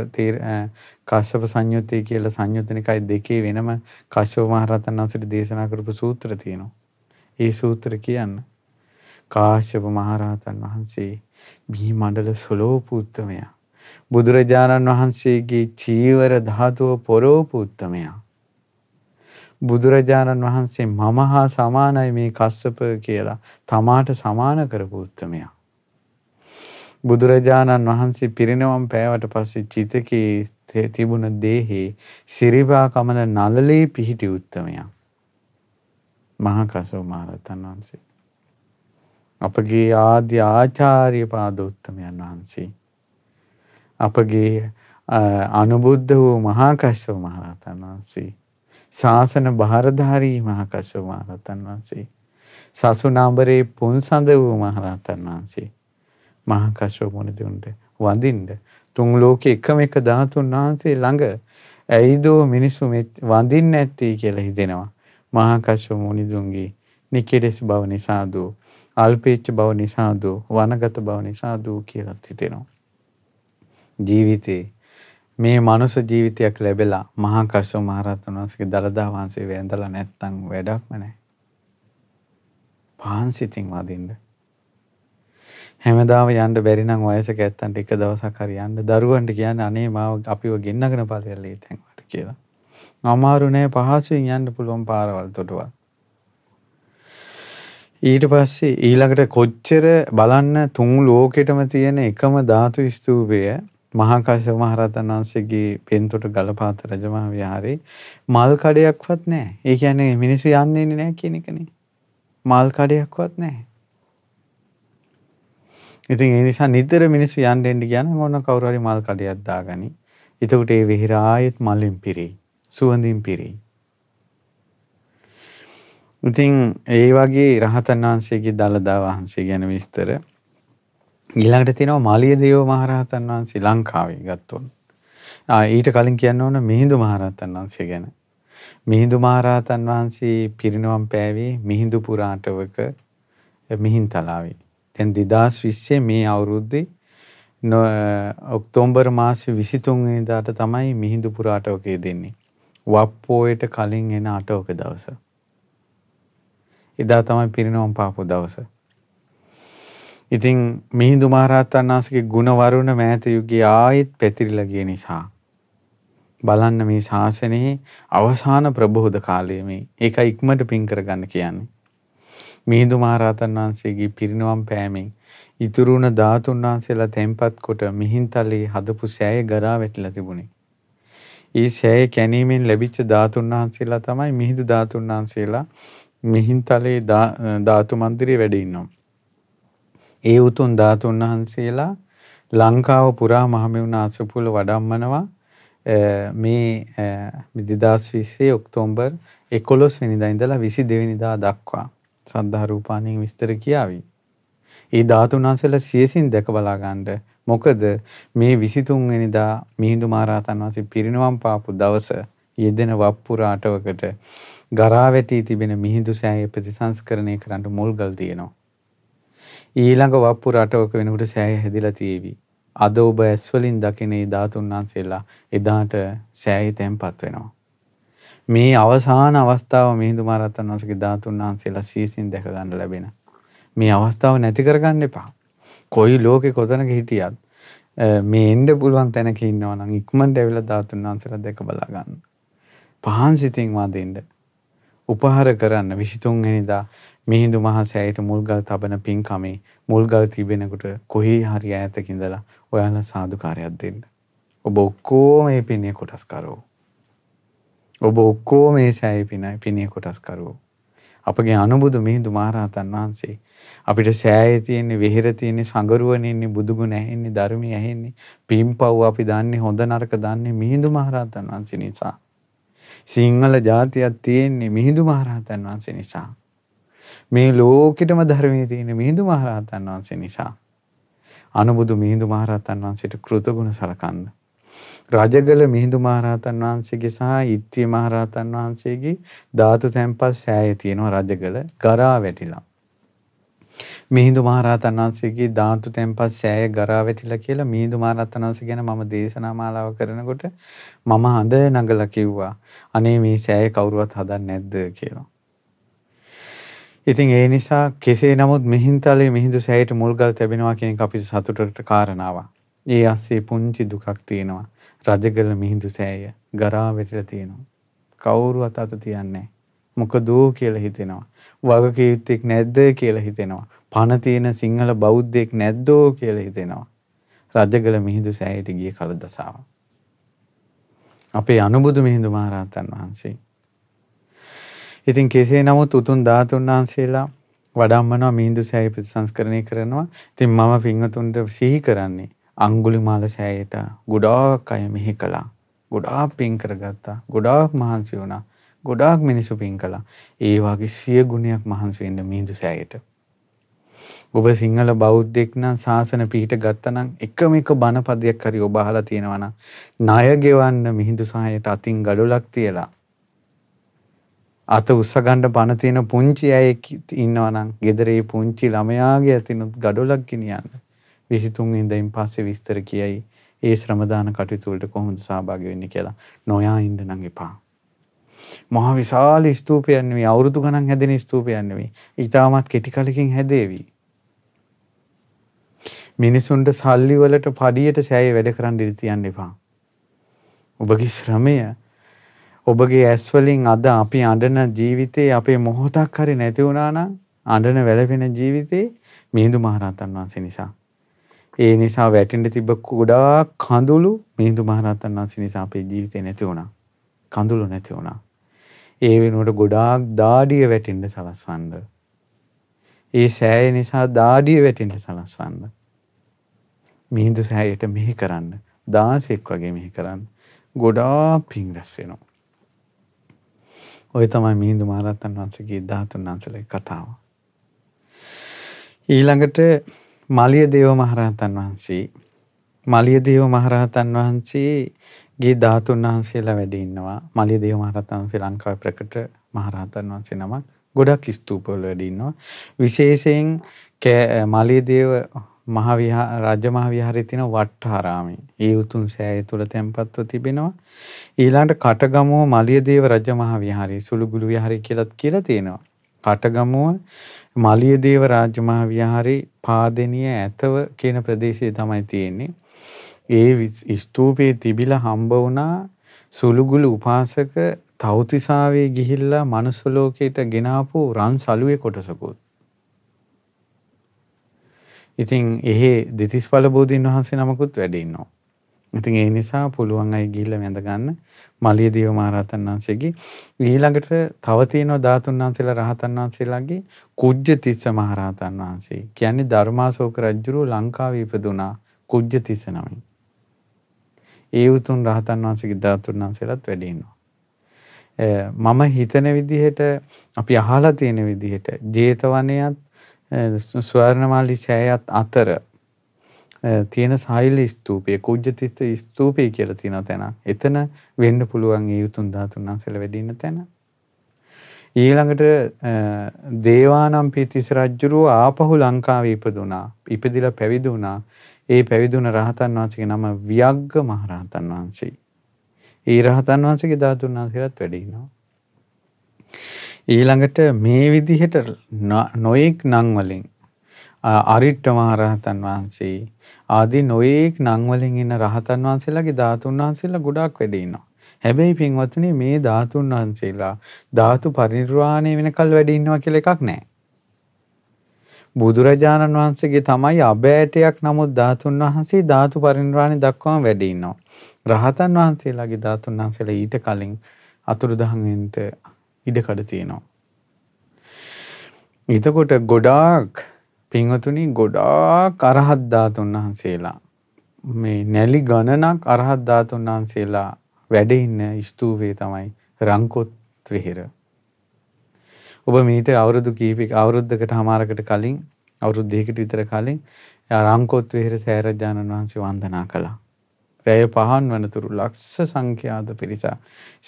කස්සප සංයුත්තේ කියලා සංයුත්තනිකයි දෙකේ වෙනම කස්සප මහරහතන් වහන්සේ දේශනා කරපු සූත්‍ර තියෙනවා. ඒ සූත්‍ර කියන්න කාශ්‍යප මහරහතන් වහන්සේ බිහි මණ්ඩල සලෝපූත්තමයා බුදුරජාණන් වහන්සේගේ චීවර ධාතුව පොරෝපූත්තමයා බුදුරජාණන් වහන්සේ මම හා සමානයි මේ කස්සප කියලා තමාට සමාන කරපු උත්තමයා බුදුරජාණන් වහන්සේ පිරිනවම් පෑවට පස්සේ චිතකේ තිබුණ දේහේ සිරිබා කමන නලලේ පිහිටි උත්තමයා. මහා කසෝ මහරතන් වහන්සේ. අපගේ ආදි ආචාර්ය පාද උත්තමයන් වහන්සේ. අපගේ අනුබුද්ධ වූ මහා කශ්‍යප මහ රහතන් වහන්සේ ශාසන භාරධාරී මහා කශ්‍යප මහ රහතන් වහන්සේ සසුනාඹරේ පුන්සඳ වූ මහ රහතන් වහන්සේ මහා කශ්‍යප මුනිතුන්ට වඳින්න තුන් ලෝකේ එකම එක ධාතුන් වහන්සේ ළඟ ඇයිදෝ මිනිසු වඳින්න ඇත්තේ කියලා හිතෙනවා මහා කශ්‍යප මුනිතුන්ගේ නිකේලස් බව නිසාදු අල්පේච්ච බව නිසාදු වනගත බව නිසාදු කියලා හිතෙනවා ජීවිතේ මේ මනුස්ස ජීවිතයක් ලැබෙලා මහා කශ්‍යප මහරහතන් වහන්සේගේ දලදා වහන්සේ වැඳලා නැත්තම් වැඩක්ම නැහැ. පාන්සිතින් වදින්නේ හැමදාම යන්න බැරි නම් වයසක ඇත්තන්ට එක දවසක් හරි යන්න දරුවන්ට කියන්න අනේ මාව අපිව ගෙන්නගෙන පලයල්ලේ තැන්වට කියලා. අමාරු නෑ පහසුවෙන් යන්න පුළුවන් පාරවල් තොටුවල්. ඊට පස්සේ ඊළඟට කොච්චර බලන්න තුන් ලෝකෙටම තියෙන එකම ධාතු ස්තූපය මහාකාශ්‍යප මහරහතන් වහන්සේගේ පෙන්තොට ගලපාත රජමහා විහාරේ මල් කඩයක්වත් නැහැ. ඒ කියන්නේ මිනිස්සු යන්නේ නැහැ කියන එකනේ. මල් කඩයක්වත් නැහැ. ඉතින් ඒ නිසා නිතර මිනිස්සු යන්න එන්න කියන මොන කවුරු හරි මල් කඩයක් දාගනි. එතකොට ඒ විහිර ආයෙත් මලින් පිරෙයි. සුවඳින් පිරෙයි. ඉතින් ඒ වගේ රහතන් වහන්සේගේ දලදා වහන්සේ ගැන විස්තර ඊළඟට තියෙනවා මාලිය දේව මහරහතන් වහන්සේ ලංකාවේ ගත්තොත්. ඊට කලින් කියන්න ඕන මිහිඳු මහරහතන් වහන්සේ ගැන. මිහිඳු මහරහතන් වහන්සේ පිරිනවම් පෑවේ මිහිඳු පුරාටවක මිහින්තලාවේ. දැන් 2020 මේ අවුරුද්දේ ඔක්තෝම්බර් මාසේ 23 වෙනිදාට තමයි මිහිඳුපුර අටවකය දෙන්නේ. වප්පෝයට කලින් එන අටවක දවස. එදා තමයි පිරිනොම් පාපු දවස. ඉතින් මිහිඳු මහරහතන් වහන්සේගේ ගුණ වරුණ මෑත යුගයේ ආයෙත් පැතිරිලා ගිය නිසා බලන්න මේ ශාසනයේ අවසාන ප්‍රබෝධ කාලය මේ. ඒක ඉක්මනට පින් කරගන්න කියන්නේ. මිහිඳු මහරහතන් වහන්සේගේ පිරිනිවන් පෑමෙන් ඉතුරු වුණ ධාතුන් වහන්සේලා තැන්පත් කොට මිහින්තලේ හදපු සෑය ගරා වැටිලා තිබුණේ. ඒ සෑය කැණීමෙන් ලැබිච්ච ධාතුන් වහන්සේලා තමයි මිහිඳු ධාතුන් වහන්සේලා මිහින්තලේ ධාතු මන්දිරේ වැඩ ඉන්නවා. ඒ උතුම් ධාතුන් වහන්සේලා ලංකාව පුරා මහමෙවුන අසපුල වඩම්මනවා මේ 2020 ඔක්තෝබර් 11 වෙනිදා ඉඳලා 22 වෙනිදා දක්වා ශ්‍රද්ධා රූපාණින් විස්තර කියාවි. ඒ ධාතුන් වහන්සේලා සියසින් දැක බලා ගන්නද මොකද මේ 23 වෙනිදා මිහිඳු මහරහතන් වහන්සේ පිරිනවම් පාපු දවස යෙදෙන වප්පුර අටවකට ගරා වැටි තිබෙන මිහිඳු සෑය ප්‍රතිසංස්කරණය කරන්න මුල්ගල් තියෙනවා. ඊළඟ වප්පුර අටවක වෙනකොට සෑය හැදිලා තියෙවි. අද ඔබ ඇස්වලින් දකින ඒ ධාතුන් වහන්සේලා එදාට සෑයේ තැන්පත් වෙනවා. මේ අවසාන අවස්ථාව මිහිදු මහරහතන් වහන්සේගේ ධාතුන් වහන්සේලා සීසින් දැක ගන්න ලැබෙන මේ අවස්ථාව නැති කරගන්න එපා. කොයි ලෝකේ කොතනක හිටියත් මේ එන්න පුළුවන් තැනක ඉන්නවා නම් ඉක්මනට ඇවිල්ලා ධාතුන් වහන්සේලා දැක බලා ගන්න. පහන් සිතින් වඳින්න. උපහාර කරන්න 23 වෙනිදා මිහිඳු මහසෑයට මුල්ගල් තබන පින්කමේ මුල්ගල් තිබෙනකොට කොහේ හරි ඈතක ඉඳලා ඔයාලා සාදුකාරයක් දෙන්න. ඔබ ඔක්කොම මේ පිනේ කොටස් කරෝ. ඔබ ඔක්කෝ මේ සැයි පිනයි පිණිය කොටස්කරුවෝ. අපගේ අනුබුදු මිහිඳු මහරහතන් වහන්සේ අපිට සෑයේ තියෙන්නේ විහෙර තියෙන්නේ සංගරුවනේ ඉන්නේ බුදුගුණ ඇහෙන්නේ ධර්මයේ ඇහෙන්නේ පිම්පව් අපි දන්නේ හොඳ නරක දන්නේ මිහිඳු මහරහතන් වහන්සේ නිසා සිංහල ජාතියක් තියෙන්නේ මිහිඳු මහරහතන් වහන්සේ නිසා මේ ලෝකෙටම ධර්මයේ තියෙන්නේ මිහිඳු මහරහතන් වහන්සේ නිසා අනුබුදු මිහිඳු මහරහතන් වහන්සේට කෘතගුණ සලකන්න රජගල මිහිඳු මහරහතන් වහන්සේගේ සහ ඉත්ති මහරහතන් වහන්සේගේ ධාතු තැන්පත් සෑය තියෙනවා රජගල ගරා වැටිලා. මිහිඳු මහරහතන් වහන්සේගේ ධාතු තැන්පත් සෑය ගරා වැටිලා කියලා මිහිඳු මහරහතන් වහන්සේ ගැන මම දේශනා මාලාව කරනකොට මම හඳ නගලා කිව්වා අනේ මේ සෑය කවුරුවත් හදන්නේ නැද්ද කියලා. ඉතින් ඒ නිසා කෙසේ නමුත් මිහින්තලේ මිහිඳු සෑයට මුල්ගල් තැබෙනවා කියන එක අපිට සතුටට කාරණාවක්. ඒ අස්සේ පුංචි දුකක් තියෙනවා. රජගල මිහිඳු සෑය ගරා වැටිලා තියෙනවා. කවුරුවත් අත තියන්නේ මොකදෝ කියලා හිතෙනවා. වගකීම් යුත්තේක් නැද්ද කියලා හිතෙනවා. පණ තියෙන සිංහල බෞද්ධයෙක් නැද්දෝ කියලා හිතෙනවා. රජගල මිහිඳු සෑයට ගිය කලදසාව. අපේ අනුබුදු මිහිඳු මහරහතන් වහන්සේ. ඉතින් කෙසේ නමුත් උතුම් ධාතුන් වහන්සේලා වඩම්මනවා මිහිඳු සෑය ප්‍රතිසංස්කරණය කරනවා. ඉතින් මම පින්වතුන්ට සිහි කරන්නේ අංගුලිමාල සෑයට ගොඩාක් අය මෙහි කළා. ගොඩාක් පින් කරගත්තා. ගොඩාක් මහන්සි වුණා. ගොඩාක් මිනිසු පින් කළා. ඒ වගේ සිය ගුණයක් මහන්සි වෙන්න මිහිඳු සෑයට. ඔබ සිංහල බෞද්ධෙක් නම් සාසන පිහිට ගත්තනම් එකම එක බණපදයක් හරි ඔබ අහලා තියෙනවා නම් ණය ගෙවන්න මිහිඳු සෑයට අතින් ගඩොලක් තියලා අත උස්සගන්න බණ තියෙන පුංචි අයෙක් ඉන්නවා නම් ගෙදරේ පුංචි ළමයාගේ අතිනුත් ගඩොලක් ගෙනියන්න. විසිතුන් ඉඳයින් පස්සේ විස්තර කියයි ඒ ශ්‍රමදාන කටයුතුවලට කොහොමද සහභාගි වෙන්නේ කියලා නොයා ඉන්න නම් එපා. මහා විශාල ස්තූපයක් නෙවෙයි අවුරුදු ගණන් හැදෙන ස්තූපයක් නෙවෙයි. ඊටමත් කෙටි කලකින් හැදේවි. මිනිසුන්ට සල්ලි වලට පඩියට සෑය වැඩ කරන්න ඉඩ තියන්න එපා. ඔබගේ ශ්‍රමය ඔබගේ ඇස් වලින් අද අපි අඬන ජීවිතේ අපේ මොහොතක් හරි නැති වුණා නම් අඬන වැළපෙන ජීවිතේ මිහිඳු මහරහතන් වහන්සේ නිසා ඒ නිසා වැටෙන්න තිබ්බ ගොඩාක් කඳුළු මිහිඳු මහරහතන් වහන්සේ නිසා අපේ ජීවිතේ නැති වුණා. කඳුළු නැති වුණා. ඒ වෙනුවට ගොඩාක් දාඩිය වැටෙන්න සලස්වන්න. ඒ සෑය නිසා දාඩිය වැටෙන්න සලස්වන්න. මිහිඳු සෑයට මෙහි කරන්න. දාසෙක් වගේ මෙහි කරන්න. ගොඩාක් පිං රැස් වෙනවා. ඔය තමයි මිහිඳු මහරහතන් වහන්සේගේ ධාතුන් වහන්සේලගේ කතාව. ඊළඟට මලියදේව මහරහතන් වහන්සේ මලියදේව මහරහතන් වහන්සේගේ ධාතුන් වහන්සේලා වැඩ ඉන්නවා. මලියදේව මහරහතන් වහන්සේ ලංකාවේ ප්‍රකට මහරහතන් වහන්සේ නමක්. ගොඩක් ස්තූපවල වැඩ ඉන්නවා. විශේෂයෙන් මලියදේව මහවිහා රාජ්‍ය මහවිහාරයේ තියෙන වට්ටාරාමේ ඒ උතුම් සෑය තුල තැන්පත්ව තිබෙනවා ඊළඟට කටගමුව මලියදේව රජ මහවිහාරයේ සුළුගුළු විහාරය කියලාත් කියලා තියෙනවා කටගමුව මලියදේව රාජමහා විහාරේ පාදෙනිය ඇතව කියන ප්‍රදේශයේ තමයි තියෙන්නේ. ඒ ස්තූපයේ තිබිලා හම්බ වුණා සුළුගුළු උපාසක තෞතිසාවේ ගිහිල්ලා මනුස්ස ලෝකයට ගෙනාපු රන් සලුවේ කොටසකුත්. ඉතින් එහි දෙතිස්ඵල බෝධීන් වහන්සේ නමකුත් වැඩ ඉන්නවා. ඉතින් ඒ නිසා පුළුවන් අය ගිහිල්ලා වැඳ ගන්න මලිය දේව මහරහතන් වහන්සේගේ ඊළඟට තව තියෙනවා ධාතුන් වහන්සේලා රහතන් වහන්සේලාගේ කුජ්ජ තිස්ස මහරහතන් වහන්සේ. කියන්නේ ධර්මාශෝක රජුරු ලංකාවේ ඉපදුනා කුජ්ජ තිස්ස නමින්. ඒ උතුම් රහතන් වහන්සේගේ ධාතුන් වහන්සේලාත් වැඩ ඉන්නවා. මම හිතන විදිහට අපි අහලා තියෙන විදිහට ජේතවනයත් ස්වර්ණමාලි සෑයත් අතර තියෙන සාහිල ස්තූපය කුජ්ජතිස්ත ස්තූපය කියලා තියෙන තැන. එතන වෙන්න පුළුවන් ඒ උතුම් ධාතුන් වහන්සේලා වැඩ ඉන්න තැන. ඊළඟට දේවානම්පියතිස්ස රජුරෝ ආපහු ලංකාවේ ඉපදුනා. ඉපදිලා පැවිදි වුණා. ඒ පැවිදුණ රහතන් වහන්සේගේ නම වියග්ග මහරහතන් වහන්සේ. ඒ රහතන් වහන්සේගේ ධාතුන් වහන්සේලාත් වැඩ ඉනවා. ඊළඟට මේ විදිහට නොයෙක් නම් වලින් අරිට්ඨමහා රහතන් වහන්සේ ආදී නොයේක් නම් වලින් ඉන්න රහතන් වහන්සේලාගේ ධාතුන් වහන්සේලා ගොඩාක් වැඩ ඉන්නවා. හැබැයි පින්වත්නි මේ ධාතුන් වහන්සේලා ධාතු පරිනිර්වාණය වෙනකල් වැඩ ඉන්නවා කියලා එකක් නැහැ. බුදුරජාණන් වහන්සේගේ තමයි අබෑටයක් නමුත් ධාතුන් වහන්සේ ධාතු පරිනිර්වාණය දක්වාම වැඩ ඉන්නවා. රහතන් වහන්සේලාගේ ධාතුන් වහන්සේලා ඊට කලින් අතුරුදහන් වෙන්න ඉඩකඩ තියෙනවා. එතකොට ගොඩාක් පිංහතුනි ගොඩාක් අරහත්ධාතුන් වහන්සේලා. මේ නැලි ගණනක් අරහත්ධාතුන් වහන්සේලා වැඩඉන්න ස්තූවේ තමයි රංකොත් වෙහෙර. ඔබ මීට අවුරුදු කීපික් අවුරුද්ධකට හමාරකට කලින් අවුරුද්ධයකට විතර කලින් රංකොත් වෙහෙර සෑරජාණන් වහන්සේ වන්දනා කළා. රැය පහන් වනතුරු ලක්ෂ සංඛ්‍යාද පිරිසා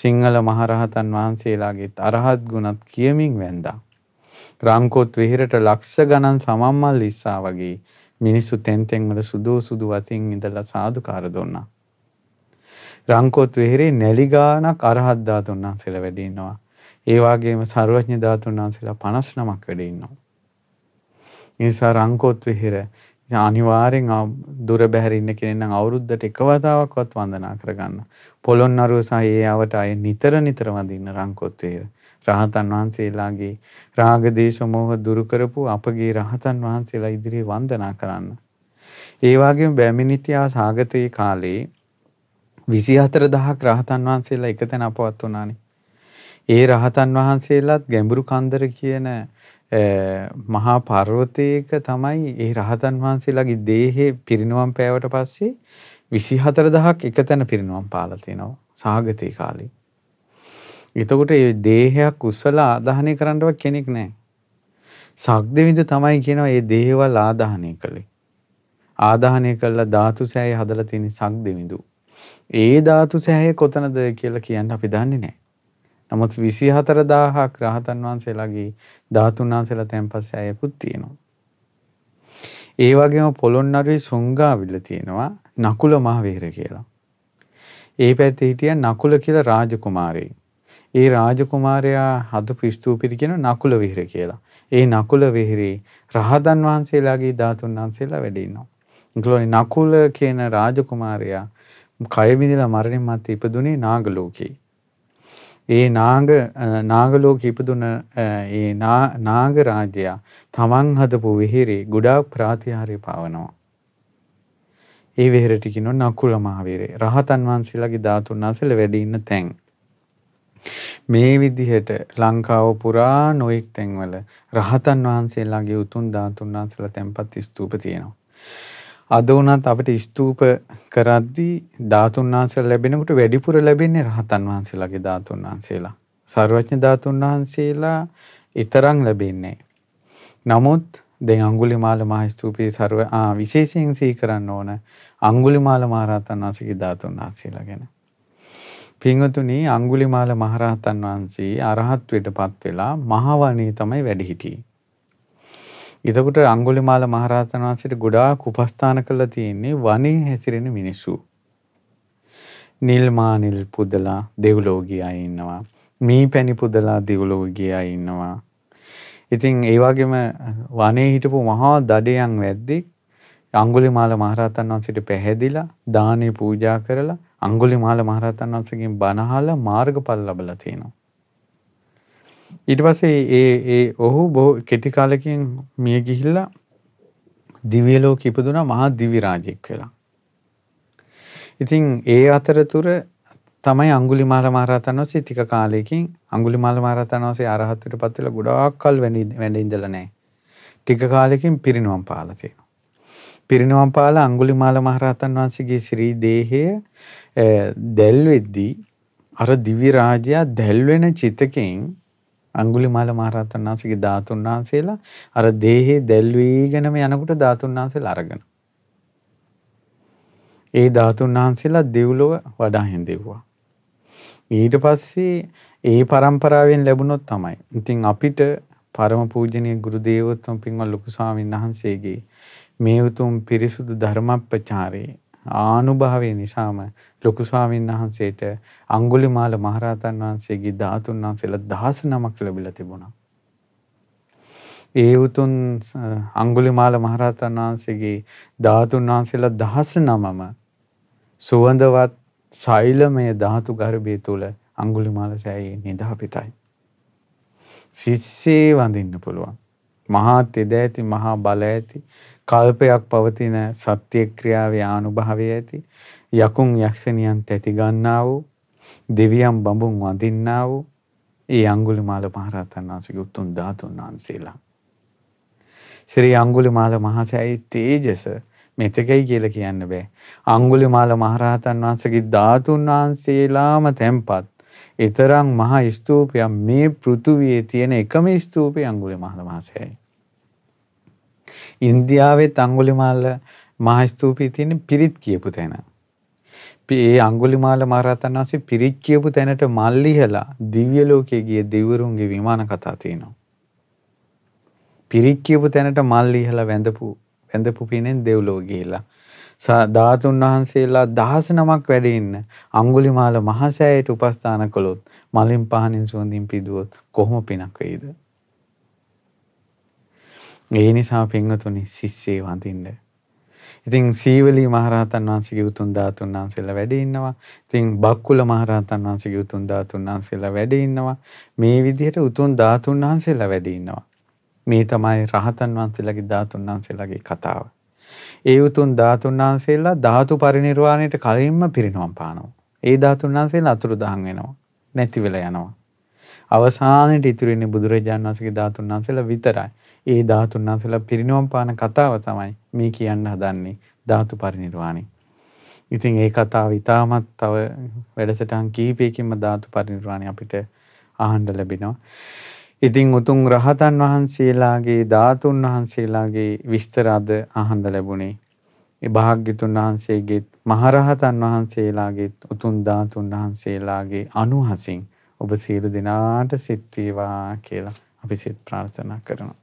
සිංහල මහරහතන් වහන්සේලාගේත් අරහත් ගුණත් කියමින් වැන්දා. රාම්කෝත් විහිරට ලක්ෂ ගණන් සමම්මල් ඉස්සා වගේ මිනිස්සු තැන් තැන්වල සුදු සුදු වතින් ඉඳලා සාදුකාර දුන්නා. රාම්කෝත් විහිරේ නැලි ගානක් අරහත් ධාතුන් වහන්සේලා වැඩ ඉන්නවා. ඒ වගේම සර්වඥ ධාතුන් වහන්සේලා 59ක් වැඩ ඉන්නවා. ඒ නිසා රාම්කෝත් විහිර අනිවාරෙන් දුර බැහැරින්න කෙනෙන්නම් අවුරුද්ධට එක වතාවක්වත් වන්දනා කරගන්න. පොළොන්නරුව සහ ඒ අවට අය නිතර නිතර වඳින්න රංකොත් වේර. රහතන් වහන්සේලාගේ රාග දේශ මොහ දුරු කරපු අපගේ රහතන් වහන්සේලා ඉදිරියේ වන්දනා කරන්න. ඒ වගේම බැමිණිතියා සාගතයේ කාලේ 24000ක් රහතන් වහන්සේලා එකතැන අපවත් වුණානේ. ඒ රහතන් වහන්සේලාත් ගැඹුරු කන්දර කියන මහා පර්වතයක තමයි ඒ රහතන් වහන්සේලාගේ දේහේ පිරිනුවම් පෑවට පස්සේ 24000ක් එකතැන පිරිනුවම් පාලා තිනවා සාගතයේ කාලේ. එතකොට ඒ දේහයක් උස්සලා ආදාහනය කරන්නවත් කෙනෙක් නැහැ. සක්දෙවිඳ තමයි කියනවා මේ දේහවල ආදාහනය කළේ. ආදාහනය කළා ධාතු සෑය හදලා තියෙන සක්දෙවිඳු. ඒ ධාතු සෑය කොතනද කියලා කියන්න අපි දන්නේ නැහැ. නමුත් 24000ක් රහතන් වහන්සේලාගේ ධාතුන් වහන්සේලා තැන්පත් සෑයකුත් තියෙනවා. ඒ වගේම පොළොන්නරුවේ සුංගාවිල තියෙනවා නකුල මහවීර කියලා. ඒ පැත්තේ හිටිය නකුල කියලා රාජකුමාරයෙක්. ඒ රාජකුමාරයා හදපු ස්තූපිත කියන නකුල විහිර කියලා. ඒ නකුල විහිරේ රහතන් වහන්සේලාගේ ධාතුන් වහන්සේලා වැඩ ඉන්නවා. ඒගොල්ලෝ නකුල කියන රාජකුමාරයා කය බිඳලා මරණයන් මත ඉපදුනේ නාග ලෝකේ. ඒ නාග නාග ලෝකේ ඉපදුන ඒ නාග රාජයා තමන් හදපු විහිරේ ගොඩාක් ප්‍රාතිහාර්ය පාවනවා. ඒ විහෙරට කියනවා නකුල මහවිරේ. රහතන් වහන්සේලාගේ ධාතුන් වහන්සේලා වැඩ ඉන්න තැන්. මේ විදිහට ලංකාව පුරා නොයෙක් තැන්වල රහතන් වහන්සේලාගේ උතුම් ධාතුන් වහන්සේලා තැන්පත් ස්තූප තියෙනවා. අද වුණත් අපිට ස්තූප කරද්දී ධාතුන් වහන්සේලා ලැබෙනකොට වැඩිපුර ලැබෙන්නේ රහතන් වහන්සේලාගේ ධාතුන් වහන්සේලා. සර්වඥ ධාතුන් වහන්සේලා ඊතරම් ලැබෙන්නේ නමුත් දැන් අඟුලිමාල මහස්තූපයේ ਸਰව විශේෂයෙන් සී කරන්න ඕන අඟුලිමාල මහරහතන් වහන්සේගේ ධාතුන් වහන්සේලා ගැන. පින්වතුනි අඟුලිමාල මහරහතන් වහන්සේ අරහත් වෙටපත් වෙලා මහවණේ තමයි වැඩ හිටියේ. එතකොට අඟුලිමාල මහරහතන් වහන්සේට ගොඩාක් උපස්ථාන කරලා තියෙන්නේ වනේ හැසිරෙන මිනිස්සු. නිල්මා නිල් පුදලා දෙව්ලෝ ගියා ඉන්නවා. මී පැණි පුදලා දෙව්ලෝ ගියා ඉන්නවා. ඉතින් ඒ වගේම වනේ හිටපු මහා දඩයන් වැද්දෙක් අඟුලිමාල මහරහතන් වහන්සේට පැහැදිලා දානේ පූජා කරලා අංගුලිමාල මහරහතන් වහන්සේගෙන් බණහල මාර්ගඵල ලැබලා තියෙනවා. ඊට පස්සේ ඒ ඒ ඔහු බොහෝ කෙටි කාලෙකින් මිය ගිහිල්ලා දිව්‍ය ලෝකෙ ඉපදුනා මහා දිවි රාජෙක් වෙලා. ඉතින් ඒ අතරතුර තමයි අඟුලිමාල මහරහතන් වහන්සේ ටික කාලෙකින් අඟුලිමාල මහරහතන් වහන්සේ අරහත්ත්වයට පත් වෙලා ගොඩාක් කල් වැඳ ඉඳලා නැහැ. ටික කාලෙකින් පිරිනුවම් පාලා තියෙනවා. පිරිනිවන් පාලා අඟුලිමාල මහරහතන් වහන්සේගේ ශ්‍රී දේහය දැල්වෙද්දී අර දිව්‍ය රාජයා දැල්වෙන චිතකෙන් අඟුලිමාල මහරහතන් වහන්සේගේ ධාතුන් වහන්සේලා අර දේහේ දැල්වීගෙනම යනකොට ධාතුන් වහන්සේලා අරගෙන. ඒ ධාතුන් වහන්සේලා දෙව්ලොව වඩා හැඳෙව්වා. ඊට පස්සේ ඒ પરම්පරාවෙන් ලැබුණොත් තමයි. ඉතින් අපිට පරම පූජනීය ගුරු දේවෝත්තම පින්වත් ලොකු ස්වාමීන් වහන්සේගේ මේ උතුම් පිරිසුදු ධර්මප්‍රචාරයේ ආනුභාවය නිසාම ලොකු ස්වාමීන් වහන්සේට අඟුලිමාල මහරහතන් වහන්සේගේ ධාතුන් වහන්සේලා දහස නමක් ලැබිලා තිබුණා. ඒ උතුම් අඟුලිමාල මහරහතන් වහන්සේගේ ධාතුන් වහන්සේලා දහස නමම සුවඳවත් සෛලමය ධාතු ගර්භය තුල අඟුලිමාල සෑයේ නිදාපිතයි. සිස්සේ වඳින්න පුළුවන්. මහා තෙද ඇති මහා බල ඇති කල්පයක් පවතින සත්‍ය ක්‍රියාවේ ආනුභාවය ඇති යකුන් යක්ෂණියන් තැති ගන්නා වූ දෙවියන් බඹුන් වඳින්නා වූ ඒ අඟුලිමාල මහරහතන් වහන්සේගේ උතුම් ධාතුන් වහන්සේලා ශ්‍රී අඟුලිමාල මහසෑයේ තේජස මෙතකයි කියලා කියන්න බෑ අඟුලිමාල මහරහතන් වහන්සේගේ ධාතුන් වහන්සේලාම තැම්පත් ඒතරම් මහා ස්තූපයක් මේ පෘථුවියේ තියෙන එකම ස්තූපය අඟුලිමාල මහසෑයේ ඉන්දියාවේ අංගුලිමාල මහස්තූපී තියෙන පිරිත් කියපු තැන. ඒ අංගුලිමාල මහරහතන් වහන්සේ පිරිත් කියපු තැනට මල් ලිහලා දිව්‍ය ලෝකයේ ගිය දෙවිවරුන්ගේ විමාන කතා තියෙනවා. පිරිත් කියපු තැනට මල් ලිහලා වැඳපු වැඳපු පිනෙන් දෙව්ලෝ ගිහිලා ධාතුන් වහන්සේලා දහස නමක් වැඩ ඉන්න අඟුලිමාල මහසෑයට උපස්ථාන කළොත් මලින් පහනින් සුවඳින් පිදුවොත් කොහොම පිනක් වෙයිද ඒ නිසා පින්වතුනි සිස්සේ වඳින්න. ඉතින් සීවලී මහරහතන් වහන්සේගේ උතුම් ධාතුන් වහන්සේලා වැඩ ඉන්නවා. ඉතින් බක්කුල මහරහතන් වහන්සේගේ උතුම් ධාතුන් වහන්සේලා වැඩ ඉන්නවා. මේ විදිහට උතුම් ධාතුන් වහන්සේලා වැඩ ඉන්නවා. මේ තමයි රහතන් වහන්සේලාගේ ධාතුන් වහන්සේලාගේ කතාව. ඒ උතුම් ධාතුන් වහන්සේලා ධාතු පරිණිරවාණයට කලින්ම පිරිනවම් පානවා. ඒ ධාතුන් වහන්සේලා අතුරුදහන් වෙනවා. නැති වෙලා යනවා. අවසානයට ඉතුරුවෙන්නේ බුදුරජාණන් වහන්සේගේ ධාතුන් වහන්සේලා විතරයි. ඒ ධාතුන් වහන්සේලා පිරිනිවන් පාන කතාව තමයි මේ කියන්න හදන්නේ ධාතු පරිනිර්වාණය. ඉතින් ඒ කතාව ඉතාමත් තව වැඩසටහන් කීපයකින්ම ධාතු පරිනිර්වාණය අපිට අහන්න ලැබෙනවා. ඉතින් උතුම් රහතන් වහන්සේලාගේ ධාතුන් වහන්සේලාගේ විස්තර අද අහන්න ලැබුණේ. ඒ භාග්‍යතුන් වහන්සේගේ මහරහතන් වහන්සේලාගේ උතුම් ධාතුන් වහන්සේලාගේ අනුහසින් ඔබ සියලු දෙනාට සිත් වේවා කියලා අපි සිත ප්‍රාර්ථනා කරනවා.